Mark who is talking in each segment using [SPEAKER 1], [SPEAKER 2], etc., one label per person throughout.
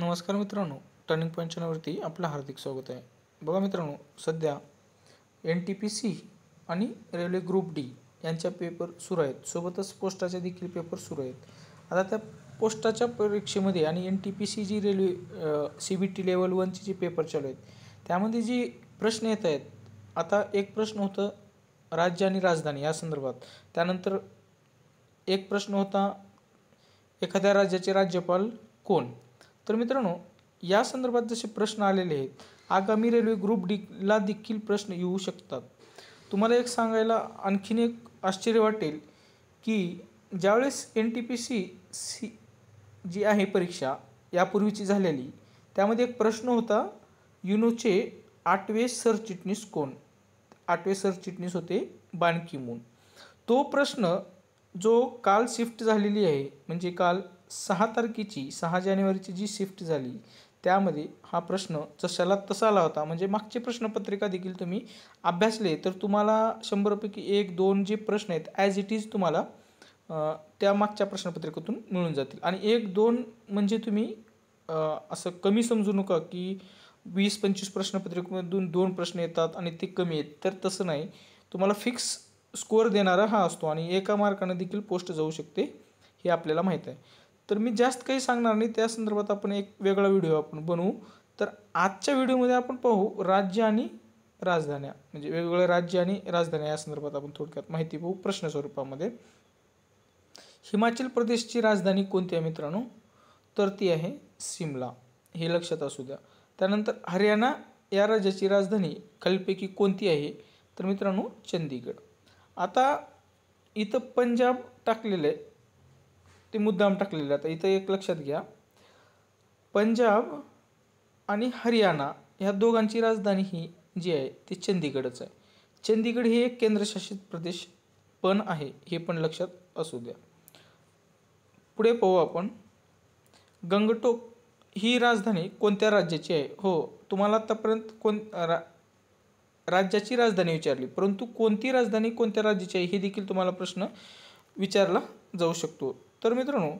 [SPEAKER 1] नमस्कार मित्रांनो turning point चॅनलवरती आपलं हार्दिक स्वागत आहे बघा मित्रांनो सध्या एन टी पी सी आणि रेल्वे ग्रुप डी यांच्या पेपर सुरू आहेत सोबतच पोस्टाचे देखील पेपर सुरू आहेत आता त्या पोस्टाच्या परीक्षेमध्ये आणि N T P C G railway C B T level वनचे जे पेपर चालू आहेत त्यामध्ये जी प्रश्न येत आहेत आता एक प्रश्न होतं राज्य आणि राजधानी या संदर्भात त्यानंतर एक प्रश्न होता एखाद्या राज्याचे राज्यपाल कोण तर मित्रांनो या संदर्भात जसे प्रश्न आलेले आहेत आगामी रेल्वे ग्रुप डी ला देखील प्रश्न येऊ शकतात तुम्हाला एक सांगायला आणखीन एक आश्चर्य वाटेल की ज्यावेळेस N T P C C G आहे परीक्षा यापूर्वीची झालेली त्यामध्ये एक प्रश्न होता युनोचे आठवे सरचिटणीस कोण आठवे सरचिटणीस होते बाणकीमून तो प्रश्न जो काल शिफ्ट झालेली आहे म्हणजे काल सहा तारखेची सहा जानेवारीची जी शिफ्ट झाली त्यामध्ये हा प्रश्न जशाला तसा आला होता म्हणजे मागचे प्रश्नपत्रिका देखील तुम्ही अभ्यासले तर तुम्हाला शंभरपैकी एक दोन जे प्रश्न आहेत ॲज इट इज तुम्हाला त्या मागच्या प्रश्नपत्रिकेतून मिळून जातील आणि एक दोन म्हणजे तुम्ही असं कमी समजू नका की वीस पंचवीस प्रश्नपत्रिकेमधून दोन प्रश्न येतात आणि ते कमी आहेत तर तसं नाही तुम्हाला फिक्स स्कोअर देणारा हा असतो आणि एका मार्काने देखील पोस्ट जाऊ शकते हे आपल्याला माहीत आहे तर मी जास्त काही सांगणार नाही त्या संदर्भात आपण एक वेगळा व्हिडिओ आपण बनवू तर आजच्या व्हिडिओमध्ये आपण पाहू राज्य आणि राजधान्या म्हणजे वेगवेगळ्या राज्य आणि राजधान्या या संदर्भात आपण थोडक्यात माहिती पाहू प्रश्न स्वरूपामध्ये हिमाचल प्रदेशची राजधानी कोणती आहे मित्रांनो तर ती आहे सिमला हे लक्षात असू द्या त्यानंतर हरियाणा या राज्याची राजधानी खालीलपैकी कोणती आहे तर मित्रांनो चंदीगड आता इथं पंजाब टाकलेलं आहे ते मुद्दाम टाकलेले आता इथं एक लक्षात घ्या पंजाब आणि हरियाणा ह्या दोघांची राजधानी ही जी आहे ती चंदीगडच आहे चंदीगड हे एक केंद्रशासित प्रदेश पण आहे हे पण लक्षात असू द्या पुढे पाहू आपण गंगटोक ही राजधानी कोणत्या राज्याची आहे हो तुम्हाला आतापर्यंत कोण रा राज्याची राजधानी विचारली परंतु कोणती राजधानी कोणत्या राज्याची आहे हे देखील तुम्हाला प्रश्न विचारला जाऊ शकतो तर मित्रांनो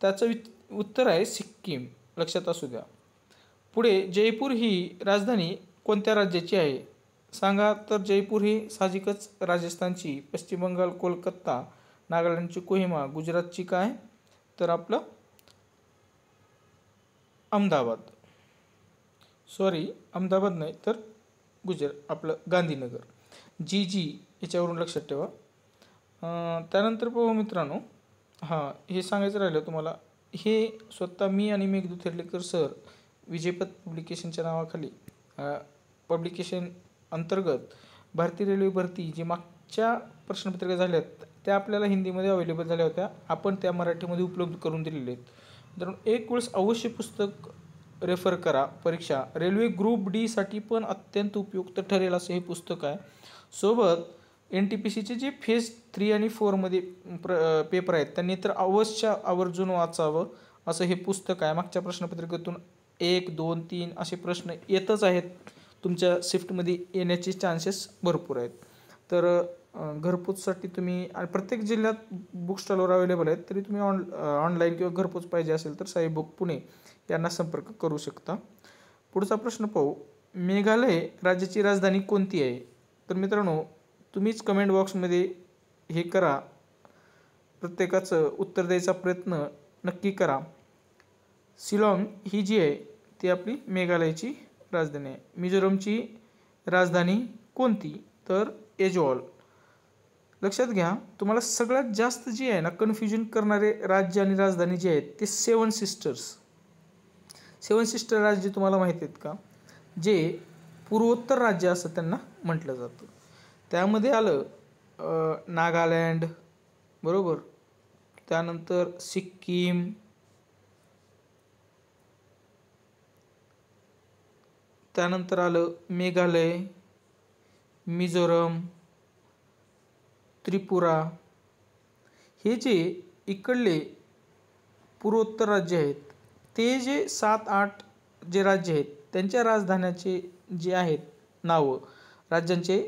[SPEAKER 1] त्याचं वि उत्तर आहे सिक्कीम लक्षात असू द्या पुढे जयपूर ही राजधानी कोणत्या राज्याची आहे सांगा तर जयपूर ही साहजिकच राजस्थानची पश्चिम बंगाल कोलकाता नागालँडची कोहिमा गुजरातची काय तर आपलं अहमदाबाद सॉरी अहमदाबाद नाही तर गुजर आपलं गांधीनगर जी जी याच्यावरून लक्षात ठेवा त्यानंतर पाहू मित्रांनो हां हे सांगायचं राहिलं तुम्हाला हे स्वतः मी आणि मेघदू थेरलेकर सर विजयपत पब्लिकेशनच्या नावाखाली पब्लिकेशन अंतर्गत भारतीय रेल्वे भरती जी मागच्या प्रश्नपत्रिका झाल्यात त्या आपल्याला हिंदीमध्ये अवेलेबल झाल्या होत्या आपण त्या मराठीमध्ये उपलब्ध करून दिलेल्या आहेत तर एक वेळेस अवश्य पुस्तक रेफर करा परीक्षा रेल्वे ग्रुप डीसाठी पण अत्यंत उपयुक्त ठरेल असं हे पुस्तक आहे सोबत एन टी पी सीचे जे फेज थ्री आणि फोरमध्ये प्र पेपर आहेत त्यांनी तर अवश्य आवर्जून वाचावं असं हे पुस्तक आहे मागच्या प्रश्नपत्रिकेतून एक दोन तीन असे प्रश्न येतच आहेत तुमच्या शिफ्टमध्ये येण्याचे चान्सेस भरपूर आहेत तर घरपोचसाठी तुम्ही आणि प्रत्येक जिल्ह्यात बुक स्टॉलवर अवेलेबल आहेत तरी तुम्ही ऑन ऑनलाईन किंवा घरपोच पाहिजे असेल तर साई बुक पुणे यांना संपर्क करू शकता पुढचा प्रश्न पाहू मेघालय राज्याची राजधानी कोणती आहे तर मित्रांनो तुम्हीच कमेंट बॉक्समध्ये हे करा प्रत्येकाचं उत्तर द्यायचा प्रयत्न नक्की करा सिलॉंग ही जी आहे ती आपली मेघालयाची राजधानी आहे मिझोरमची राजधानी कोणती तर एजॉल लक्षात घ्या तुम्हाला सगळ्यात जास्त जी आहे ना कन्फ्युजन करणारे राज्य आणि राजधानी जे आहेत ते सेवन सिस्टर्स सेवन सिस्टर राज्य तुम्हाला माहिती आहेत का जे पूर्वोत्तर राज्य असं त्यांना म्हटलं जातं त्यामध्ये आलं नागालँड बरोबर त्यानंतर सिक्कीम त्यानंतर आलं मेघालय मिझोरम त्रिपुरा हे जे इकडले पूर्वोत्तर राज्य आहेत ते जे सात आठ जे राज्य आहेत त्यांच्या राजधान्याचे जे आहेत नावं राज्यांचे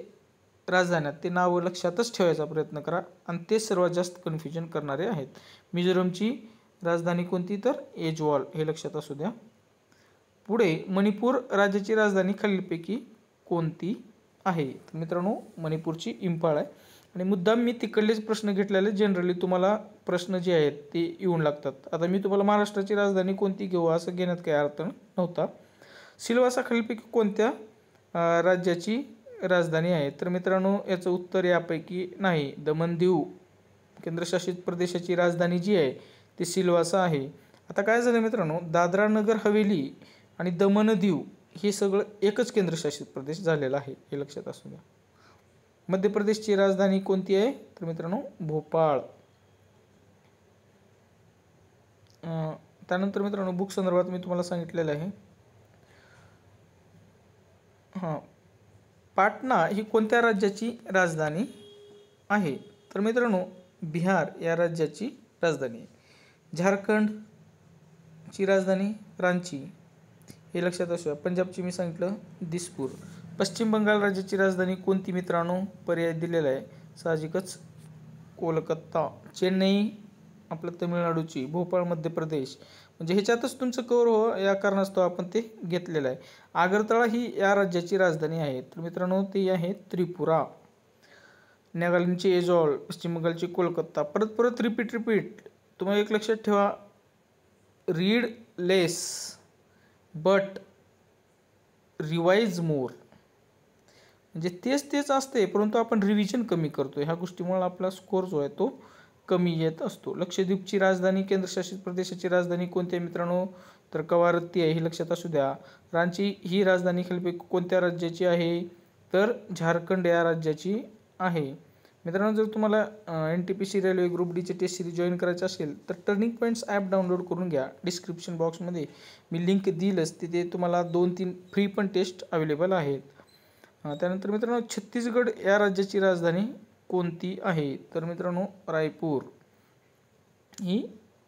[SPEAKER 1] राजधान्यात ते नाव लक्षातच ठेवायचा प्रयत्न करा आणि ते सर्वात जास्त कन्फ्युजन करणारे आहेत मिझोरमची राजधानी कोणती तर एजवॉल हे लक्षात असू द्या पुढे मणिपूर राज्याची राजधानी खालीलपैकी कोणती आहे तर मित्रांनो मणिपूरची इम्फाळ आहे आणि मुद्दाम मी तिकडलेच प्रश्न घेतलेले जनरली तुम्हाला प्रश्न जे आहेत ते येऊन लागतात आता मी तुम्हाला महाराष्ट्राची राजधानी कोणती घेऊ असं घेण्यात काही अर्थ नव्हता सिलवासा खालीलपैकी कोणत्या राज्याची राजधानी आहे तर मित्रांनो याचं उत्तर यापैकी नाही दमन दीव केंद्रशासित प्रदेशाची राजधानी जी आहे ती सिल्वासा आहे आता काय झालं मित्रांनो दादरा नगर हवेली आणि दमन दीव हे सगळं एकच केंद्रशासित प्रदेश झालेलं आहे हे लक्षात असू द्या मध्य प्रदेशची राजधानी कोणती आहे तर मित्रांनो भोपाळ त्यानंतर मित्रांनो बुक संदर्भात मी तुम्हाला सांगितलेलं आहे हां पाटणा ही कोणत्या राज्याची राजधानी आहे तर मित्रांनो बिहार या राज्याची राजधानी आहे ची राजधानी रांची हे लक्षात असूया पंजाबची मी सांगितलं दिसपूर पश्चिम बंगाल राज्याची राजधानी कोणती मित्रांनो पर्याय दिलेला आहे साहजिकच कोलकाता चेन्नई आपलं तमिळनाडूची भोपाळ मध्य प्रदेश म्हणजे ह्याच्यातच तुमचं कवर हो या कारणास्तव आपण ते घेतलेलं आहे आगरतळा ही या राज्याची राजधानी आहे तर मित्रांनो ती आहे त्रिपुरा नागालँडची एजॉल पश्चिम बंगालची कोलकाता परत परत रिपीट रिपीट तुम्हाला एक लक्षात ठेवा read less but revise more म्हणजे तेच तेच असते परंतु आपण रिव्हिजन कमी करतो ह्या गोष्टीमुळे आपला स्कोर जो आहे तो कमी येत असतो लक्षद्वीपची राजधानी केंद्रशासित प्रदेशाची राजधानी कोणती आहे मित्रांनो तर कवारत्ती आहे हे लक्षात असू द्या रांची ही राजधानी खालपे कोणत्या राज्याची आहे तर झारखंड या राज्याची आहे मित्रांनो जर तुम्हाला N T P C railway group डीचे टेस्ट सिरीज जॉईन करायचं असेल तर टर्निंग पॉईंट्स ॲप डाउनलोड करून घ्या डिस्क्रिप्शन बॉक्समध्ये मी लिंक दिलंच तिथे तुम्हाला दोन तीन फ्री पण टेस्ट अवेलेबल आहेत त्यानंतर मित्रांनो छत्तीसगड या राज्याची राजधानी कोणती आहे तर मित्रांनो रायपूर ही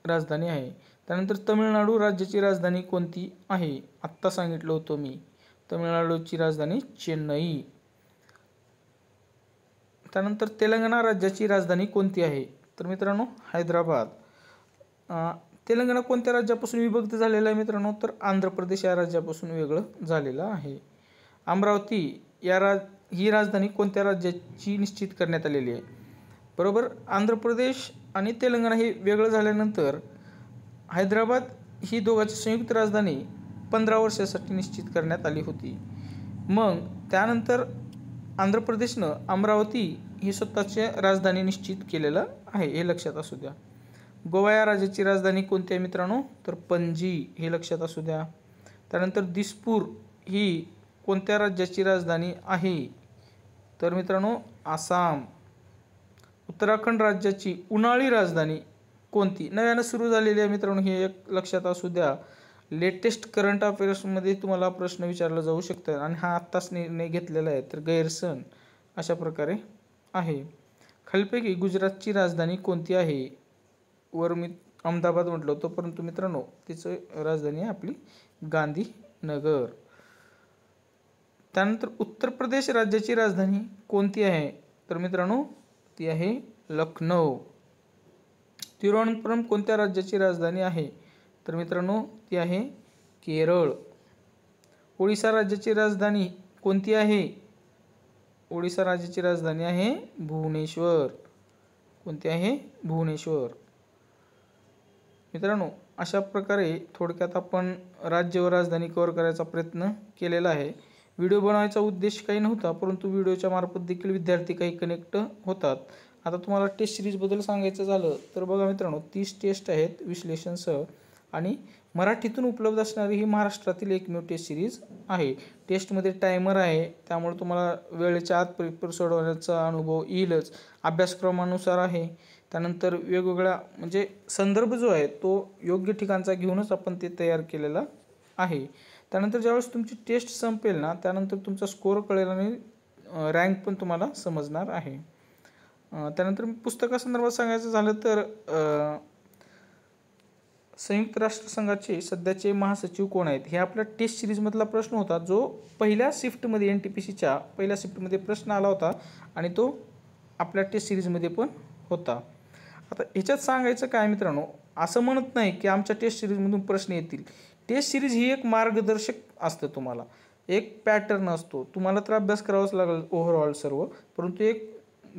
[SPEAKER 1] राजधानी आहे त्यानंतर तमिळनाडू राज्याची राजधानी कोणती आहे आत्ता सांगितलं होतं मी तमिळनाडूची राजधानी चेन्नई त्यानंतर तेलंगणा राज्याची राजधानी कोणती आहे तर मित्रांनो हैदराबाद तेलंगणा कोणत्या राज्यापासून विभक्त झालेला आहे मित्रांनो तर आंध्र प्रदेश या राज्यापासून वेगळं झालेलं आहे अमरावती या राज ही राजधानी कोणत्या राज्याची निश्चित करण्यात आलेली आहे बरोबर आंध्र प्रदेश आणि तेलंगणा हे वेगळं झाल्यानंतर हैदराबाद ही दोघांची संयुक्त राजधानी पंधरा वर्षासाठी निश्चित करण्यात आली होती मग त्यानंतर आंध्र प्रदेशनं अमरावती ही स्वतःची राजधानी निश्चित केलेलं आहे हे लक्षात असू द्या गोवा या राज्याची राजधानी कोणती आहे मित्रांनो तर पणजी हे लक्षात असू द्या त्यानंतर दिसपूर ही कोणत्या राज्याची राजधानी आहे तर मित्रांनो आसाम उत्तराखंड राज्याची उन्हाळी राजधानी कोणती नव्यानं सुरू झालेली आहे मित्रांनो हे एक लक्षात असू द्या लेटेस्ट करंट अफेअर्समध्ये तुम्हाला प्रश्न विचारला जाऊ शकतात आणि हा आत्ताच निर्णय घेतलेला आहे तर गैरसन अशा प्रकारे आहे खालपैकी गुजरातची राजधानी कोणती आहे वर मी अहमदाबाद म्हटलं होतं परंतु मित्रांनो तिचं राजधानी आहे आपली गांधीनगर त्यानंतर उत्तर प्रदेश राज्याची राजधानी कोणती आहे तर मित्रांनो ती आहे लखनौ तिरुवनंतपुरम कोणत्या राज्याची राजधानी आहे तर मित्रांनो ती आहे केरळ ओडिसा राज्याची राजधानी कोणती आहे ओडिसा राज्याची राजधानी आहे भुवनेश्वर कोणती आहे भुवनेश्वर मित्रांनो अशा प्रकारे थोडक्यात आपण राज्य व राजधानी कव्हर करायचा प्रयत्न केलेला आहे व्हिडिओ बनवायचा उद्देश काही नव्हता परंतु व्हिडिओच्या मार्फत देखील विद्यार्थी काही कनेक्ट होतात आता तुम्हाला टेस्ट सिरीजबद्दल सांगायचं झालं तर बघा मित्रांनो तीस टेस्ट आहेत विश्लेषणसह आणि मराठीतून उपलब्ध असणारी ही महाराष्ट्रातील एकमेव टेस्ट सिरीज आहे टेस्टमध्ये टायमर आहे त्यामुळे तुम्हाला वेळेच्या आत पेपर सोडवण्याचा अनुभव येईलच अभ्यासक्रमानुसार आहे त्यानंतर वेगवेगळा म्हणजे संदर्भ जो आहे तो योग्य ठिकाणचा घेऊनच आपण ते तयार केलेला आहे त्यानंतर ज्यावेळेस तुमची टेस्ट संपेल ना त्यानंतर तुमचा स्कोअर कळेल आणि रँक पण तुम्हाला समजणार आहे त्यानंतर पुस्तकासंदर्भात सांगायचं झालं तर संयुक्त राष्ट्रसंघाचे सध्याचे महासचिव कोण आहेत हे आपल्या टेस्ट सिरीजमधला प्रश्न होता जो पहिल्या शिफ्टमध्ये एन टी पी सीच्या पहिल्या शिफ्टमध्ये प्रश्न आला होता आणि तो आपल्या टेस्ट सिरीजमध्ये पण होता आता ह्याच्यात सांगायचं काय मित्रांनो असं म्हणत नाही की आमच्या टेस्ट सिरीजमधून प्रश्न येतील टेस्ट सिरीज ही एक मार्गदर्शक असतं तुम्हाला एक पॅटर्न असतो तुम्हाला तर अभ्यास करावाच लागेल ओव्हरऑल सर्व परंतु एक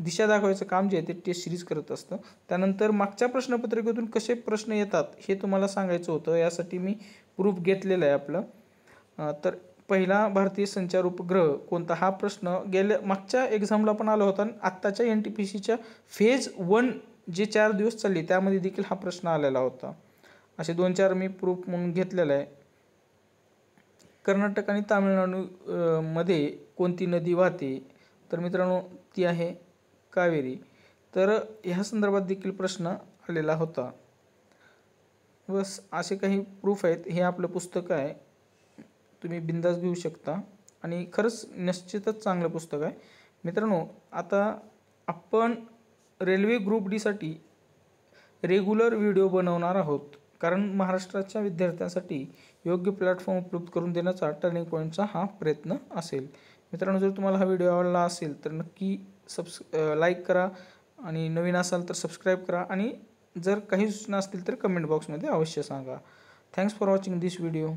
[SPEAKER 1] दिशा दाखवायचं काम जे आहे ते टेस्ट सिरीज करत असतं त्यानंतर मागच्या प्रश्नपत्रिकेतून कसे प्रश्न येतात हे तुम्हाला सांगायचं होतं यासाठी मी प्रूफ घेतलेलं आहे आपलं तर पहिला भारतीय संचार उपग्रह कोणता हा प्रश्न गेल्या मागच्या एक्झामला पण आला होता आणि आत्ताच्या एन टी पी सीच्या फेज वन जे चार दिवस चालली त्यामध्ये देखील हा प्रश्न आलेला होता असे दोन चार मी प्रूफ म्हणून घेतलेलं आहे कर्नाटक आणि तामिळनाडू मध्ये कोणती नदी वाहते तर मित्रांनो ती आहे कावेरी तर ह्या संदर्भात देखील प्रश्न आलेला होता बस असे काही प्रूफ आहेत हे आपलं पुस्तक आहे तुम्ही बिंदास घेऊ शकता आणि खरंच निश्चितच चांगलं पुस्तक आहे मित्रांनो आता आपण रेल्वे ग्रुप डीसाठी रेग्युलर व्हिडिओ बनवणार आहोत कारण महाराष्ट्राच्या विद्यार्थ्यांसाठी योग्य प्लॅटफॉर्म उपलब्ध करून देण्याचा टर्निंग पॉईंटचा हा प्रयत्न असेल मित्रांनो जर तुम्हाला हा व्हिडिओ आवडला असेल तर नक्की सबस् लाईक करा आणि नवीन असाल तर सबस्क्राईब करा आणि जर काही सूचना असतील तर कमेंट बॉक्समध्ये अवश्य सांगा thanks for watching this video